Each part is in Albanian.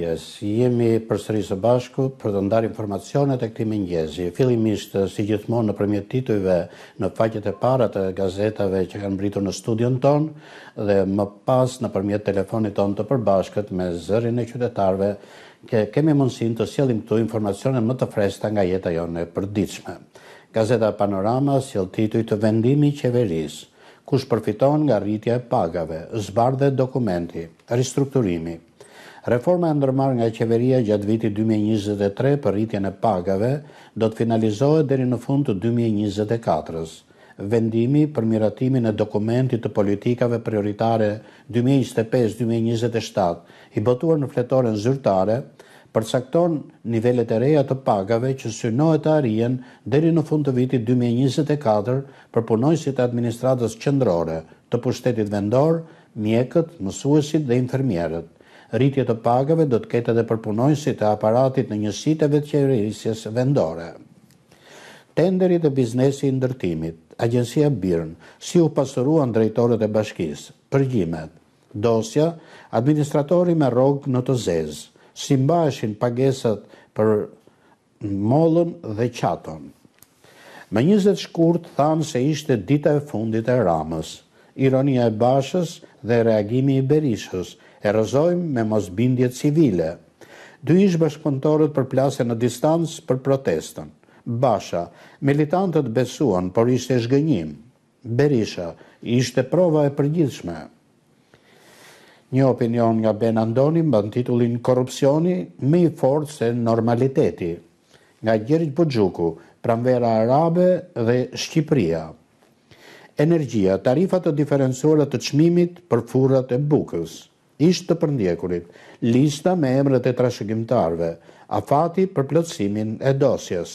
mëngjes. Jemi përsëri së bashku për të ndarë informacionet e këtij mëngjesi. Fillimisht si gjithmonë nëpërmjet titujve në faqet e para të gazetave që kanë mbritur në studion ton dhe më pas nëpërmjet telefonit ton të përbashkët me zërin e qytetarëve kemi mundësinë të sjellim këtu informacione më të freskëta nga jeta jonë e përditshme. Gazeta Panorama sjell tituj të vendimi qeveris, kush përfiton nga rritja e pagave, zbardhe dokumenti, ristrukturimi, Reforma e ndërmarrë nga qeveria gjatë vitit 2023 për rritjen e pagave do të finalizohet deri në fund të 2024-s. Vendimi për miratimin e dokumentit të politikave prioritare 2025-2027 i botuar në fletoren zyrtare përcakton nivellet e reja të pagave që synohet të arjen deri në fund të vitit 2024 për punojësit e administratës qëndrore të pushtetit vendor, mjekët, mësuesit dhe infermierët rritje të pagave do të ketë edhe përpunojësit e aparatit në njësit e veqerisjes vendore. Tenderit të biznesi i ndërtimit, agjensia Birn, si u pasëruan drejtorët e bashkisë, përgjimet, dosja, administratori me rogë në të zezë, si mbashin pagesat për molën dhe qaton. Më njëzet shkurt thanë se ishte dita e fundit e ramës, ironia e bashës dhe reagimi i berishës, e rëzojmë me mosbindje civile. Dy ish për plase në distancë për protestën. Basha, militantët besuan, por ishte shgënjim. Berisha, ishte prova e përgjithshme. Një opinion nga Ben Andoni mban titullin Korrupsioni më i fortë se normaliteti. Nga Gjergj Buxhuku, pranvera arabe dhe Shqipëria. Energjia, tarifat të diferencuara të çmimit për furrat e bukës ishtë të përndjekurit, lista me emrët e trashëgjimtarve, a fati për plëtsimin e dosjes.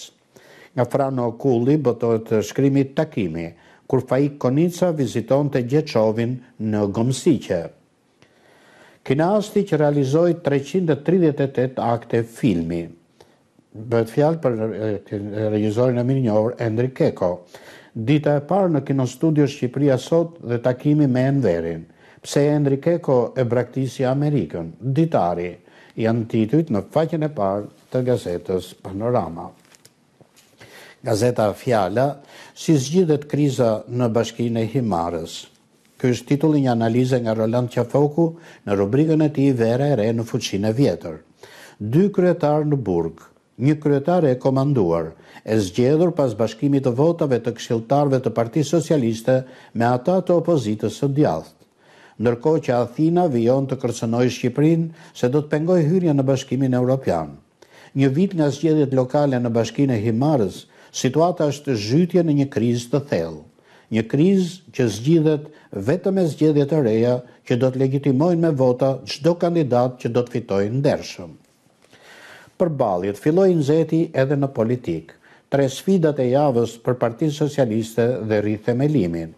Nga frano kulli bëtojt shkrimi takimi, kur fajik Konica viziton të Gjeqovin në Gomsiqe. Kinasti që realizoi 338 akte filmi, bëhet fjalë për regjizorin e mirë Endri Keko. Dita e parë në kinostudio Shqipria sot dhe takimi me Enverin – pse Endri Keko e braktisi Amerikën, ditari, janë titujt në faqen e parë të gazetës Panorama. Gazeta Fjala, si zgjidhet kriza në bashkinë e Himarës. Ky është titulli një analize nga Roland Qafoku në rubrikën e tij Vera e re në fuqinë e vjetër. Dy kryetar në burg, një kryetar e komanduar, e zgjedhur pas bashkimit të votave të këshilltarëve të Partisë Socialiste me ata të opozitës së djathtë nërko që Athina vion të kërcënoj Shqiprin se do të pengoj hyrja në bashkimin e Europian. Një vit nga zgjedit lokale në bashkin e Himarës, situata është zhytje në një kriz të thellë. Një kriz që zgjidhet vetëm me zgjedit e reja që do të legitimojnë me vota qdo kandidat që do të fitojnë ndershëm. dershëm. Për balit, filojnë zeti edhe në politikë tre sfidat e javës për Parti Socialiste dhe rritë themelimin.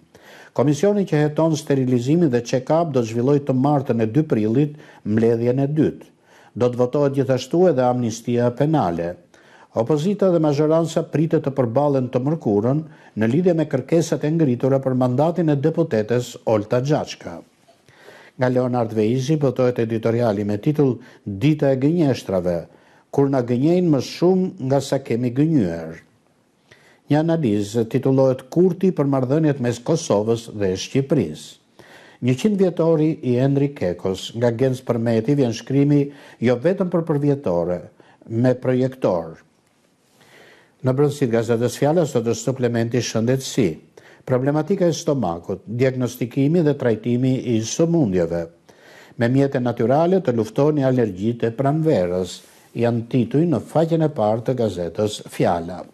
Komisioni që heton sterilizimin dhe check-up do të zhvilloj të martën e 2 prillit mbledhjen e dytë. Do të votohet gjithashtu edhe amnistia penale. Opozita dhe majoranca pritet të përballen të mërkurën në lidhje me kërkesat e ngritura për mandatin e deputetes Olta Gjaçka. Nga Leonard Vejzi botohet editoriali me titull Dita e gënjeshtrave, kur na gënjejnë më shumë nga sa kemi gënjyer një analizë titullohet Kurti për mardhënjet mes Kosovës dhe Shqipërisë. Një qindë vjetori i Enri Kekos nga gjenës për vjen shkrimi jo vetëm për për vjetore, me projektor. Në brëndësit gazetës fjallës të të suplementi shëndetësi, problematika e stomakut, diagnostikimi dhe trajtimi i sëmundjeve, me mjetët naturale të luftoni allergjit e pranverës, janë tituj në faqen e partë të gazetës fjallës.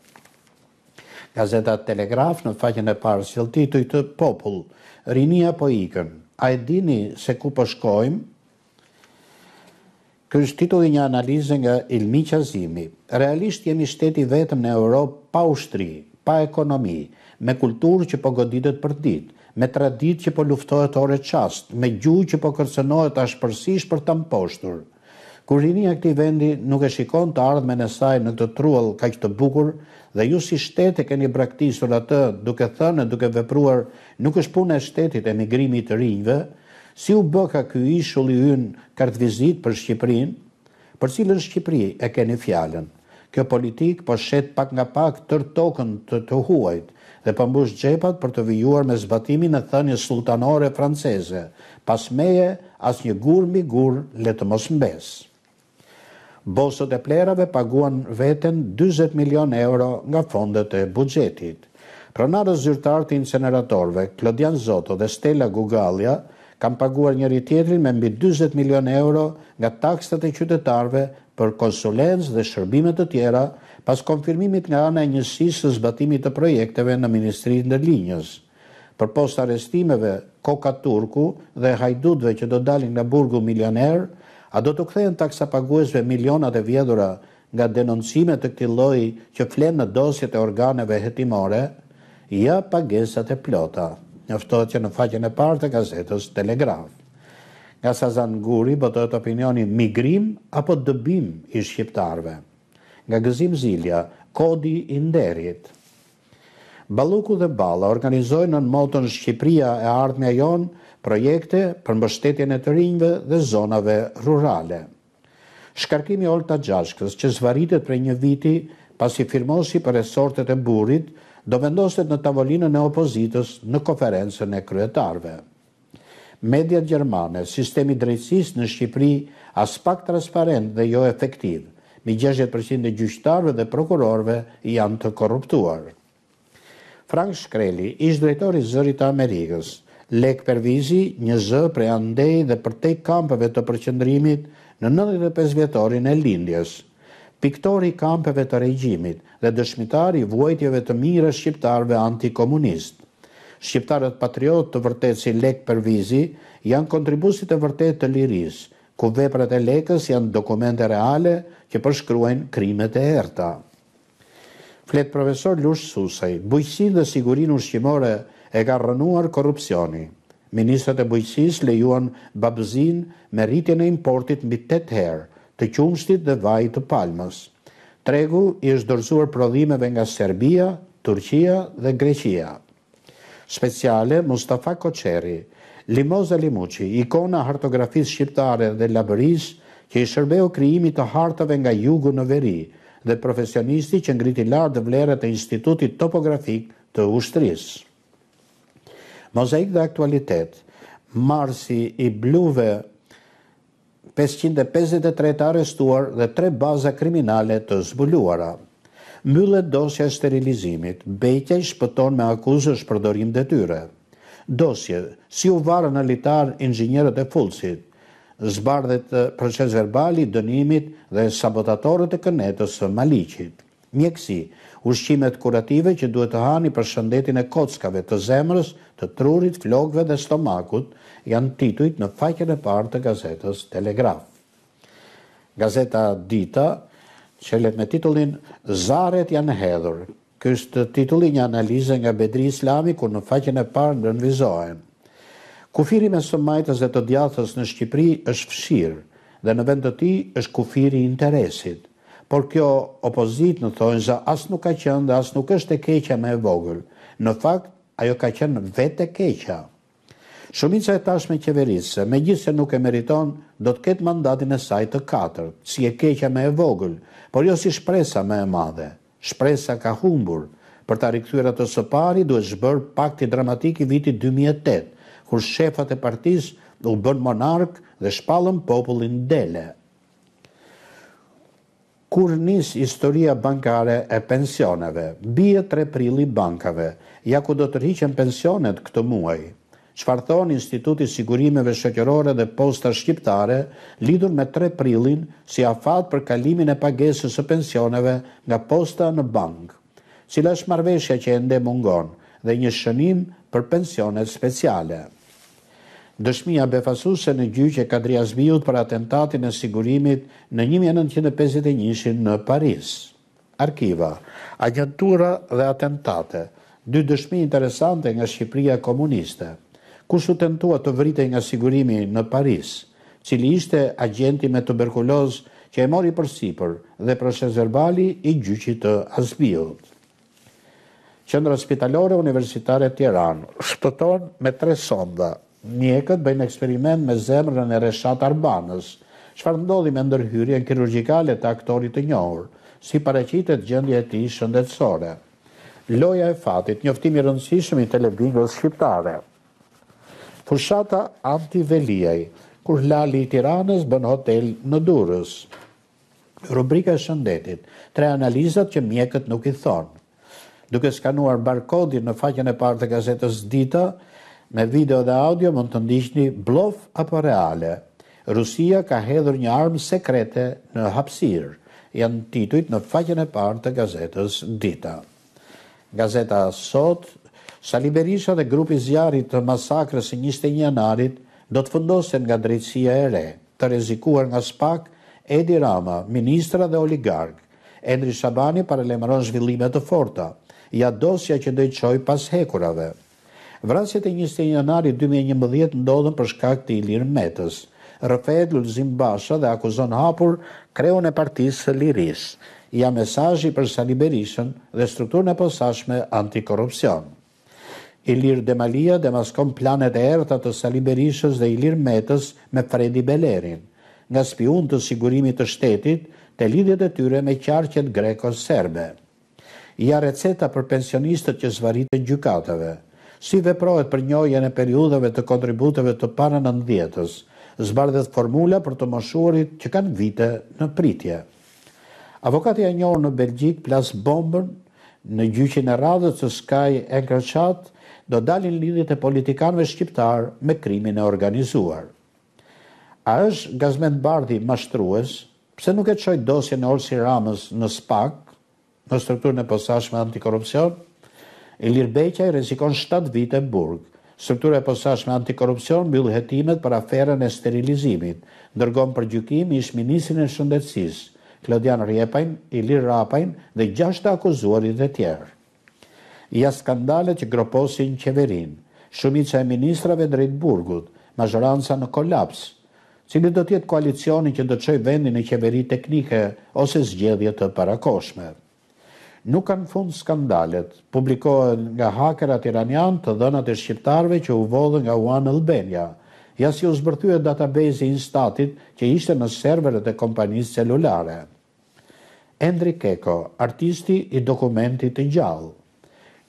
Gazeta Telegraf në faqen e parë si titull të popull. Rinia po ikën. A e dini se ku po shkojmë? Ky është titulli i një analize nga Ilmi Qazimi. Realisht jemi shteti vetëm në Europë pa ushtri, pa ekonomi, me kulturë që po goditet për ditë, me traditë që po luftohet orë çast, me gjuhë që po kërcënohet ashpërsisht për të mposhtur. Kur rinia këti vendi nuk e shikon të ardhme në saj në të truel ka që të bukur dhe ju si e keni braktisur atë duke thënë, duke vepruar, nuk është punë e shtetit e migrimi të rinjve, si u bë ka kjo ishull unë kartë vizit për Shqiprin, për cilën Shqipri e keni fjallën. Kjo politik për po shetë pak nga pak tërë tokën të të huajt dhe përmbush po gjepat për të vijuar me zbatimin e thënjë sultanore franceze, pas meje as një gurë mi gurë letë mos mbesë. Bosët e plerave paguan veten 20 milion euro nga fondet e bugjetit. Pronarës zyrtar të inceneratorve, Klodian Zoto dhe Stella Gugalja, kam paguar njëri tjetrin me mbi 20 milion euro nga takstat e qytetarve për konsulens dhe shërbimet të tjera pas konfirmimit nga ana e njësisë së zbatimit të projekteve në Ministrinë e Linjës. Për post arrestimeve Koka Turku dhe hajdutëve që do dalin nga burgu milioner, A do të kthehen taksa paguesve milionat e vjedhura nga denoncimet të këtij lloji që flenë në dosjet e organeve hetimore, ja pagesat e plota. Njoftohet që në faqen e parë të gazetës Telegraf. Nga Sazan Guri botohet opinioni migrim apo dëbim i shqiptarve. Nga Gëzim Zilja, kodi i nderit. Baluku dhe Balla organizojnë në motën Shqipria e ardhme jonë projekte për mbështetjen e të rinjve dhe zonave rurale. Shkarkimi ollë të gjashkës që zvaritet për një viti pas i firmosi për esortet e burit, do vendoset në tavolinën e opozitës në konferencën e kryetarve. Media Gjermane, sistemi drejtsis në Shqipri, as pak transparent dhe jo efektiv, mi 60% e gjyqtarve dhe prokurorve janë të korruptuar. Frank Shkreli, ish drejtori zërit Amerikës, Lek Pervizi, një zë pre andej dhe për te kampëve të përqëndrimit në 95 vjetorin e Lindjes. Piktori kampeve të regjimit dhe dëshmitari vuajtjeve të mire shqiptarve antikomunist. Shqiptarët patriot të vërtet si Lek Pervizi janë kontribusit të vërtet të liris, ku veprat e lekës janë dokumente reale që përshkruen krimet e erta. Fletë profesor Lush Susaj, bujësin dhe sigurin u shqimore nështë, e ka rënuar korupcioni. Ministrat e bujqësis lejuan babëzin me rritjen e importit mbi 8 herë, të qumshtit dhe vaj të palmës. Tregu i është dërzuar prodhimeve nga Serbia, Turqia dhe Greqia. Speciale Mustafa Koceri, Limoza Limuqi, ikona hartografisë shqiptare dhe labëris, që i shërbeo krijimit të hartave nga jugu në veri, dhe profesionisti që ngriti lartë dhe vlerët e institutit topografik të ushtërisë. Mozaik dhe aktualitet, Marsi i bluve 553 arrestuar dhe tre baza kriminale të zbuluara. Mylle dosja sterilizimit, bejtja i shpëton me akuzës përdorim dhe tyre. Dosje, si u varë në litarë inxinjerët e fullësit, zbardhet proces verbali, dënimit dhe sabotatorët e kënetës së maliqit. Mjekësi, ushqimet kurative që duhet të hani për shëndetin e kockave të zemrës, të trurit, flokve dhe stomakut, janë tituit në faqen e partë të gazetës Telegraf. Gazeta Dita, që let me titullin Zaret janë hedhur, kështë titullin një analize nga Bedri Islami, kur në faqen e partë në nënvizohen. Kufiri me sëmajtës dhe të djathës në Shqipëri është fshirë, dhe në vend të ti është kufiri interesit por kjo opozit në thonë za asë nuk ka qënë dhe asë nuk është e keqa me e vogël. Në fakt, ajo ka qënë vetë e keqa. Shumica e tashme qeverisë, me gjithë se nuk e meriton, do të ketë mandatin e saj të katër, si e keqa me e vogël, por jo si shpresa me e madhe. Shpresa ka humbur, për ta rikëthyra të sëpari, duhet zhbërë pakti dramatik i vitit 2008, kur shefat e partisë u bënë monark dhe shpalën popullin dele kur nis historia bankare e pensioneve, bie tre prili bankave, ja ku do të rriqen pensionet këtë muaj. Qfar thonë Instituti Sigurimeve Shëqërore dhe Posta Shqiptare, lidur me tre prilin si afat për kalimin e pagesës e pensioneve nga posta në bank. Cila është marveshja që e nde mungon dhe një shënim për pensionet speciale. Dëshmia befasuse në gjyqe Kadri Azbiut për atentatin e sigurimit në 1951 në Paris. Arkiva, agentura dhe atentate, dy dëshmi interesante nga Shqipria komuniste, ku u tentua të vrite nga sigurimi në Paris, cili ishte agenti me tuberkuloz që e mori për Sipër dhe për Shezerbali i gjyqi të Azbiut. Qendra spitalore universitare Tiranë shtëton me tre sonda, mjekët bëjnë eksperiment me zemrën e reshat arbanës, shfarë ndodhi me ndërhyrje në kirurgikale të aktorit të njohur, si pareqitet gjendje e ti shëndetsore. Loja e fatit, njoftimi rëndësishëm i televizijës shqiptare. Fushata anti veliaj, kur lali i tiranës bën hotel në durës. Rubrika e shëndetit, tre analizat që mjekët nuk i thonë. Duke skanuar barkodin në faqen e partë të gazetës dita, me video dhe audio mund të ndishtë blof apo reale. Rusia ka hedhur një armë sekrete në hapsirë, janë titujt në faqen e parë të gazetës Dita. Gazeta Sot, Sali Berisha dhe grupi zjarit të masakrës i 21 janarit do të fundosen nga drejtsia e re, të rezikuar nga spak Edi Rama, ministra dhe oligark. Endri Shabani paralemaron zhvillime të forta, ja dosja që dojqoj pas hekurave. Vrasjet e 21 janari 2011 ndodhen për shkak të Ilir Metës. Rëfet Lulzim Basha dhe akuzon hapur kreun e partisë së Liris. Ja mesajji për Sali Berishën dhe strukturën e posashme antikorupcion. Ilir Demalia demaskon planet e erta të Sali Berishës dhe Ilir Metës me Fredi Belerin. Nga spion të sigurimit të shtetit, të lidhjet e tyre me qarqet greko-serbe. Ja receta për pensionistët që zvaritën gjykatëve si veprohet për njojën e periudave të kontributeve të para në ndjetës, zbardhet formula për të moshuarit që kanë vite në pritje. Avokati njohë në Belgjit plas bombën në gjyqin e radhët së skaj e kërqat do dalin lidit e politikanve shqiptar me krimin e organizuar. A është gazmen bardhi mashtrues, pse nuk e qoj dosje në orësi Ramës në SPAK, në strukturën e posashme antikorupcion? Ilir Beqaj rezikon 7 vite burg. Struktura e posaçme antikorrupsion mbyll hetimet për aferën e sterilizimit, ndërgon për gjykim ish ministrin e shëndetësisë, Klodian Riepajn, Ilir Rapajn dhe gjashtë akuzuarit e tjerë. Ja skandalet që groposin qeverin, shumica e ministrave drejt burgut, mazhoranca në kolaps, cili do tjetë koalicioni që ndëqoj vendin e qeveri teknike ose zgjedhje të parakoshmet nuk kanë fund skandalet. Publikohen nga hakerat iranian të dhënat e shqiptarve që u vodhën nga One Albania. Ja si u zbërthyë database i instatit që ishte në serverët e kompanisë celulare. Endri Keko, artisti i dokumentit të gjallë.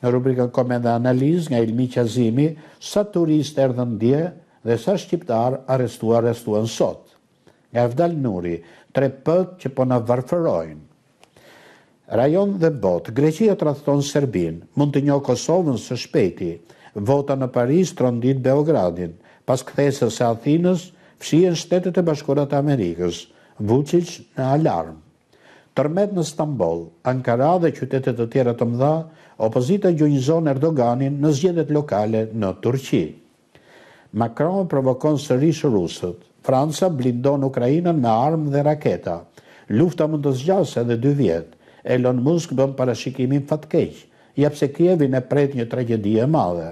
Në rubrikën komenda analiz nga Ilmi Qazimi, sa turist erdhën dje dhe sa shqiptar arrestuar arrestuan sot. Nga Evdal Nuri, tre pët që po në varfërojnë rajon dhe bot, Greqia trathton Serbin, mund të njo Kosovën së shpeti, vota në Paris trondit Beogradin, pas këthesës e Athinës, fshien shtetet e bashkurat Amerikës, Vucic në alarm. Tërmet në Stambol, Ankara dhe qytetet të tjera të mdha, opozita gjojnëzon Erdoganin në zgjedet lokale në Turqi. Macron provokon sërish rusët, Franca blindon Ukrajinën me armë dhe raketa, lufta mund të zgjase edhe dy vjetë, Elon Musk bën parashikimin fatkeq, jap se Kievi në pret një tragjedi e madhe.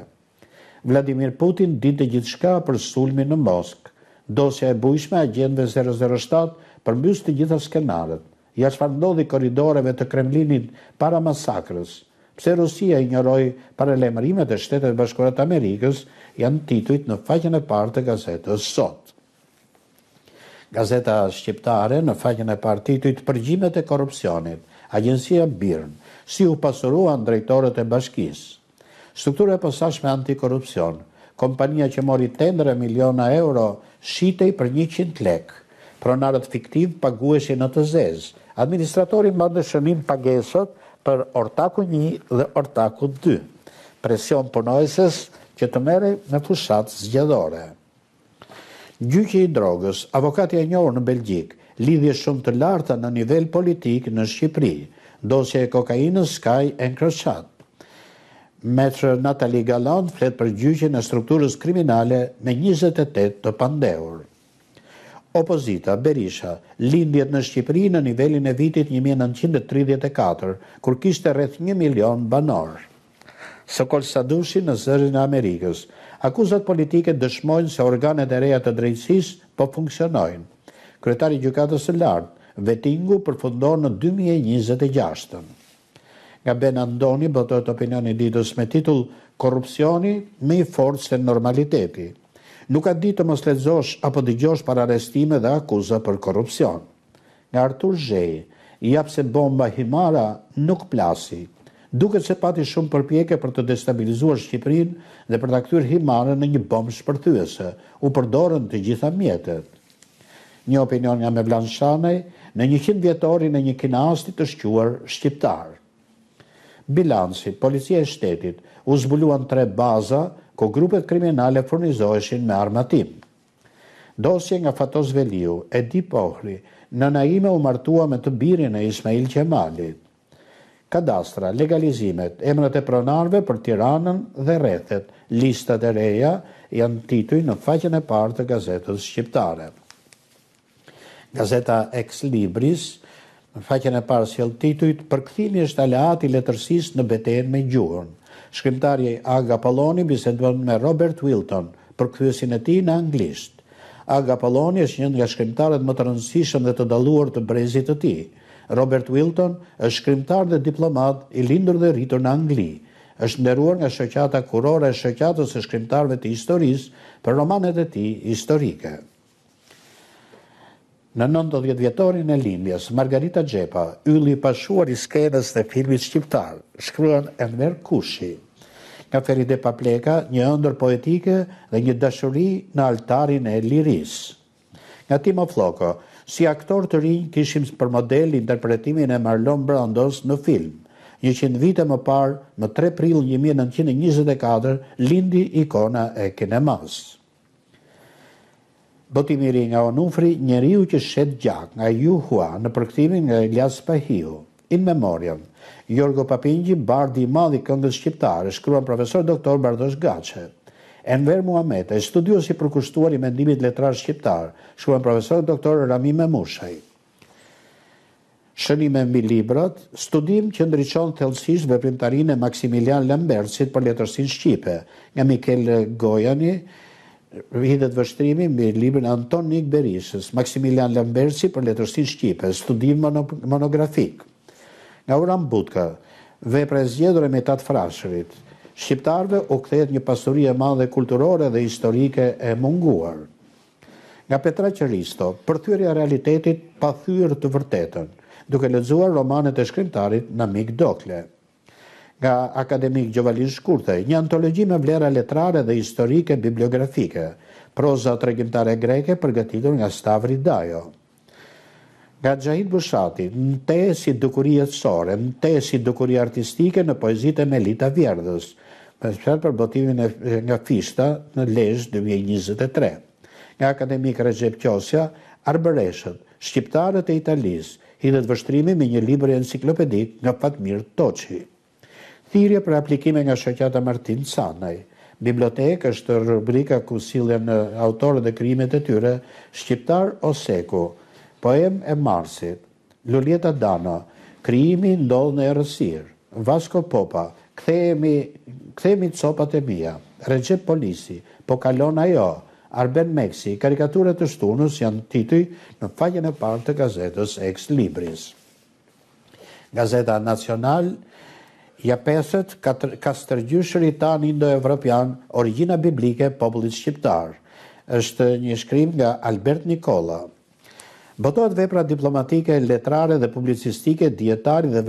Vladimir Putin ditë të gjithë shka për sulmi në Moskë. Dosja e bujshme a gjendëve 007 për të gjitha skenarët. Ja që fardodhi koridoreve të Kremlinit para masakrës. Pse Rusia i njëroj parelemërimet e shtetet bashkurat Amerikës janë tituit në faqen e partë të gazetës sot. Gazeta Shqiptare në faqen e partë përgjimet e korupcionit agjensia Birn, si u pasuruan drejtorët e bashkisë. Struktura e posaçme antikorupcion, kompania që mori tendra miliona euro, shitej për 100 lek, Pronarët fiktiv pagueshin në të zezë. Administratori mbante shënim pagesat për ortaku 1 dhe ortaku 2. Presion punojësës që të merë në fushat zgjedhore. Gjyqi i drogës, avokati njohë njohur në Belgjikë, lidhje shumë të larta në nivel politik në Shqipëri. Dosje e kokainës Sky Encrochat. Metrë Natali Galan fletë për gjyqin e strukturës kriminale me 28 të pandeur. Opozita, Berisha, lindjet në Shqipëri në nivelin e vitit 1934, kur kishte rreth 1 milion banor. Sokol Sadushi në zërin e Amerikës, akuzat politike dëshmojnë se organet e reja të drejtsis po funksionojnë kryetari i gjykatës së lartë, Vetingu përfundon në 2026. Nga Ben Andoni opinion opinioni ditës me titull Korrupsioni me i fortë se normaliteti. Nuk ka ditë të mos lexosh apo dëgjosh para arestime dhe akuza për korrupsion. Nga Artur Zhej, jap se bomba Himara nuk plasi. Duket se pati shumë përpjekje për të destabilizuar Shqipërinë dhe për ta kthyer Himarën në një bombë shpërthyese. U përdorën të gjitha mjetet një opinion nga Mevlan Shanej, në një qimë vjetorin e një kinastit të shquar shqiptar. Bilansi, policia e shtetit, u zbuluan tre baza, ku grupet kriminale furnizoheshin me armatim. Dosje nga Fatos Veliu, Edi Pohri, në naime u martua me të birin e Ismail Qemali. Kadastra, legalizimet, emrët e pronarve për tiranën dhe rethet, listat e reja, janë tituj në faqen e partë të gazetës shqiptaret. Gazeta Ex Libris, në faqen e parë sjell titujt Përkthimi është aleati i letërsisë në beten me gjuhën. Shkrimtarja Aga Palloni bisedon me Robert Wilton, përkthyesin e tij në anglisht. Aga Palloni është një nga shkrimtarët më të rëndësishëm dhe të dalluar të brezit të tij. Robert Wilton është shkrimtar dhe diplomat i lindur dhe rritur në Angli. Është nderuar nga shoqata kurore e shoqatës së shkrimtarëve të historisë për romanet e tij historike. Në 90 vjetorin e lindjes, Margarita Gjepa, ylli pashuar i skenës dhe filmit shqiptar, shkruan Enver Kushi. Nga Feride Papleka, një ëndër poetike dhe një dashuri në altarin e liris. Nga Timo Floko, si aktor të rinjë, kishim për model interpretimin e Marlon Brandos në film. 100 vite më parë, më 3 prill 1924, lindi ikona e kinemasë. Boti miri nga Onufri, njeriu që shet gjak nga hua në përkthimin nga Elias Pahiu. In memoriam, Jorgo Papingji, bardi i madh i këngës shqiptare, shkruan profesor doktor Bardosh Gaçe. Enver Muhamete, e i përkushtuar i mendimit letrar shqiptar, shkruan profesor doktor Rami Memushej. Shënime mbi librat, studim që ndriçon thellësisht veprimtarinë e Maximilian Lambertsit për letërsinë shqipe, nga Mikel Gojani, Vihitet vështrimi mbi librin Anton Nik Berishës, Maximilian Lamberci për letërsin Shqipe, studim monografik. Nga ura mbutka, vepre zjedur e me tatë frashërit, Shqiptarve u këthet një pasurie madhe kulturore dhe historike e munguar. Nga Petra Qeristo, përthyria realitetit pa thyrë të vërtetën, duke lezuar romanet e shkrimtarit në Mik dokle nga akademik Gjovalin Shkurte, një antologi me vlera letrare dhe historike bibliografike, proza të regjimtare greke përgatitur nga Stavri Dajo. Nga Gjahit Bushati, në te si dukurijet sore, në te si artistike në poezit e Melita Vjerdës, me shper për botimin e nga fishta në lesh 2023. Nga akademik Recep Kjosja, Arbëreshët, Shqiptarët e Italisë, të vështrimi me një libër enciklopedik nga Fatmir Toqi thirje për aplikime nga shëqata Martin Sanaj. Bibliotekë është rubrika ku në autorët dhe krimet e tyre, Shqiptar Oseku, poem e Marsit, Lulieta Dano, krimi ndodhë në erësir. Vasko Popa, kthejemi, kthejemi copat e mija, Recep Polisi, po kalon ajo, Arben Meksi, karikaturët të shtunës janë tituj në fajën e partë të gazetës Ex Libris. Gazeta Nacional Nacional, Ja peset ka stërgjushëri ta një ndo evropian origina biblike popullit shqiptar. është një shkrim nga Albert Nikola. Botohet vepra diplomatike, letrare dhe publicistike, djetari dhe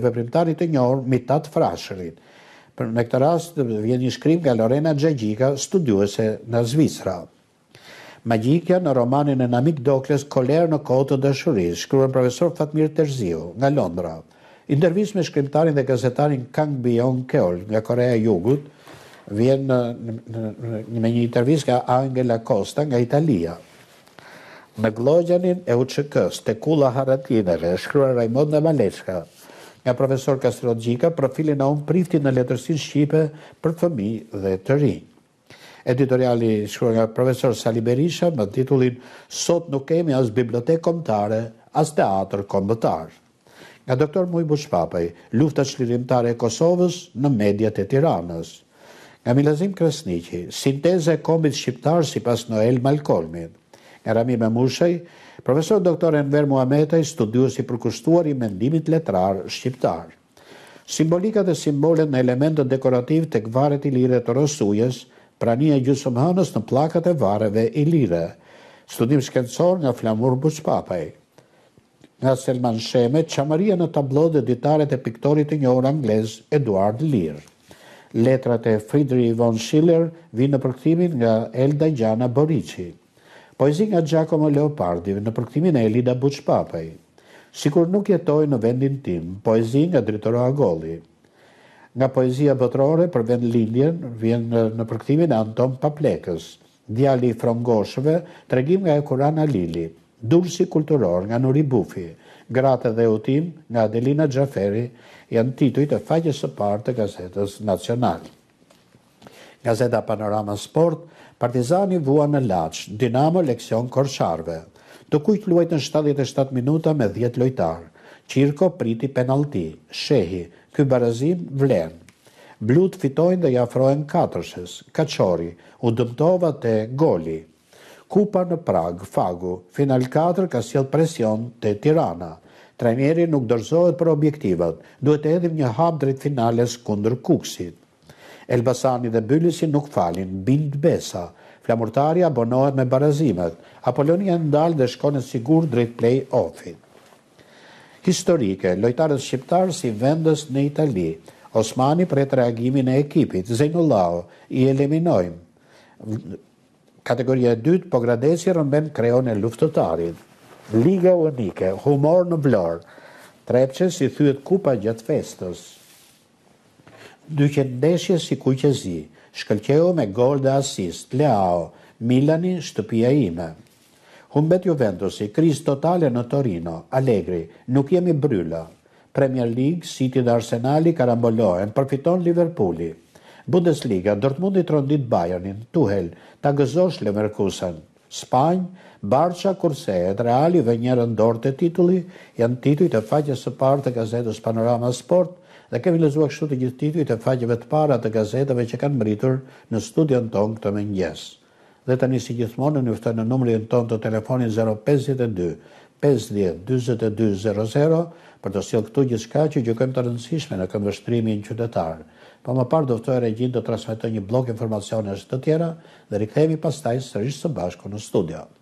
veprimtari të njërë mitat frashërit. Për në këtë rast, vjen një shkrim nga Lorena Gjegjika, studiuese në Zvisra. Magjikja në romanin e Namik Dokles, Koler në kohë të Dëshuris, shkruen profesor Fatmir Terziu, nga Londra. Intervjis me shkrimtarin dhe gazetarin Kang Bion Keol nga Korea Jugut vjen në, në, me një intervjis nga Angela Costa nga Italia. Në glogjanin e uqëkës, s të kula haratineve, shkruan Raimond dhe nga profesor Kastrologjika, profilin a unë prifti në letërsin Shqipe për fëmi dhe të rinj. Editoriali shkruan nga profesor Sali Berisha më titullin Sot nuk kemi as bibliotekë komtare, as teatr kombëtarë. Nga doktor Muj Bushpapaj, lufta qlirimtare e Kosovës në mediat e Tiranës. Nga Milazim Kresniqi, sinteze e kombit shqiptar si pas Noel Malkolmin. Nga Rami Memushaj, profesor doktor Enver Muhametaj, studiu i përkushtuar i mendimit letrar shqiptar. Simbolikat e simbolet në elementët dekorativ të kvaret i lire të rësujes, prania gjusëm hënës në plakat e vareve i lire. Studim shkencor nga Flamur Bushpapaj nga Selman Sheme, qamëria në tablo dhe ditaret e piktorit e njohër anglez Eduard Lear. Letrat e Fridri von Schiller vinë në përkëtimin nga Elda Gjana Borici. Poezi nga Gjakomo Leopardi në përkëtimin e Elida Buçpapaj. Sikur nuk jetoj në vendin tim, poezi nga Dritoro Agoli. Nga poezia bëtrore për vend lindjen vjen në përkëtimin e Anton Paplekës. Djali i frongoshëve, tregim nga e Kurana Lili. Dursi kulturor nga Nuri Bufi, Gratë dhe Utim nga Adelina Gjaferi janë tituj të faqës së parë të gazetës nacional. Gazeta Panorama Sport, Partizani vua në lach, Dinamo leksion Korsharve, të kujtë luajtë në 77 minuta me 10 lojtarë, Qirko priti penalti, Shehi, ky barazim vlenë. Blut fitojnë dhe jafrojnë katërshës, kachori, u dëmtova të goli. Kupa në Prag, Fagu, final 4 ka sjell presion te Tirana. Trajneri nuk dorëzohet për objektivat, duhet të hedhim një hap drejt finales kundër Kuksit. Elbasani dhe Bylisi nuk falin, bind besa. Flamurtaria abonohet me barazimet. Apolonia ndal dhe shkonet sigur drejt play-offit. Historike, lojtarës shqiptarë si vendës në Itali. Osmani për e të reagimin e ekipit, Zenullau, i eliminojmë kategoria e dytë, po gradesi rëmben kreon e luftotarit. Liga unike, humor në vlorë, trepqe si thyët kupa gjatë festës. Dyke ndeshje si kujqezi, shkëlqeo me gol dhe asist, Leao, Milani, shtëpia ime. Humbet Juventusi, kriz totale në Torino, Allegri, nuk jemi bryllë. Premier League, City dhe Arsenali karambolohen, përfiton Liverpooli. Bundesliga, Dortmund i trondit Bayernin, Tuhel, gëzosh Leverkusen, Spanj, Barça, Kurse, reali dhe një ndorë të tituli, janë tituj të faqës së partë të gazetës Panorama Sport, dhe kemi lezua kështu të gjithë tituj të faqëve të para të gazetëve që kanë mëritur në studion tonë këtë me njës. Dhe të njësi gjithmonë në njëftën në numërin tonë të telefonin 052, 50-22-00, për të silë këtu gjithka që gjukëm të rëndësishme në këmëvështrimin qytetarë pa po më parë doftoj e regjit do të trasfajtoj një blok informacionës të tjera dhe rikhevi pas taj së bashku së në studion.